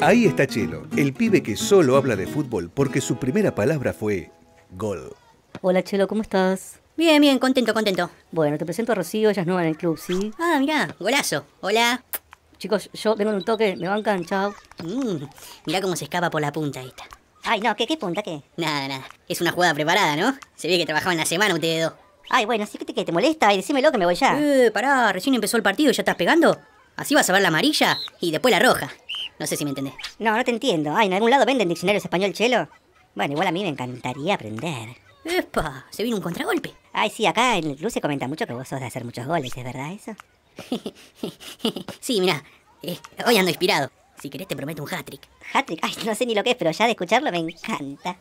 Ahí está Chelo, el pibe que solo habla de fútbol porque su primera palabra fue gol. Hola Chelo, ¿cómo estás? Bien, bien, contento, contento. Bueno, te presento a Rocío, ella es nueva en el club, ¿sí? Ah, mirá, golazo. Hola. Chicos, yo tengo un toque, me bancan, chao. Mm, mirá cómo se escapa por la punta esta. Ay, no, ¿qué, qué punta, qué? Nada, nada. Es una jugada preparada, ¿no? Se ve que trabajaba en la semana ustedes dos. Ay, bueno, así que te, que te molesta y decímelo que me voy ya. Eh, pará, recién empezó el partido y ya estás pegando. Así vas a ver la amarilla y después la roja. No sé si me entendés. No, no te entiendo. Ah, ¿en algún lado venden diccionarios español chelo? Bueno, igual a mí me encantaría aprender. ¡Epa! Se vino un contragolpe. Ay, sí, acá en club se comenta mucho que vos sos de hacer muchos goles, ¿es verdad eso? sí, mira, eh, hoy ando inspirado. Si querés te prometo un hat-trick. ¿Hat-trick? Ay, no sé ni lo que es, pero ya de escucharlo me encanta.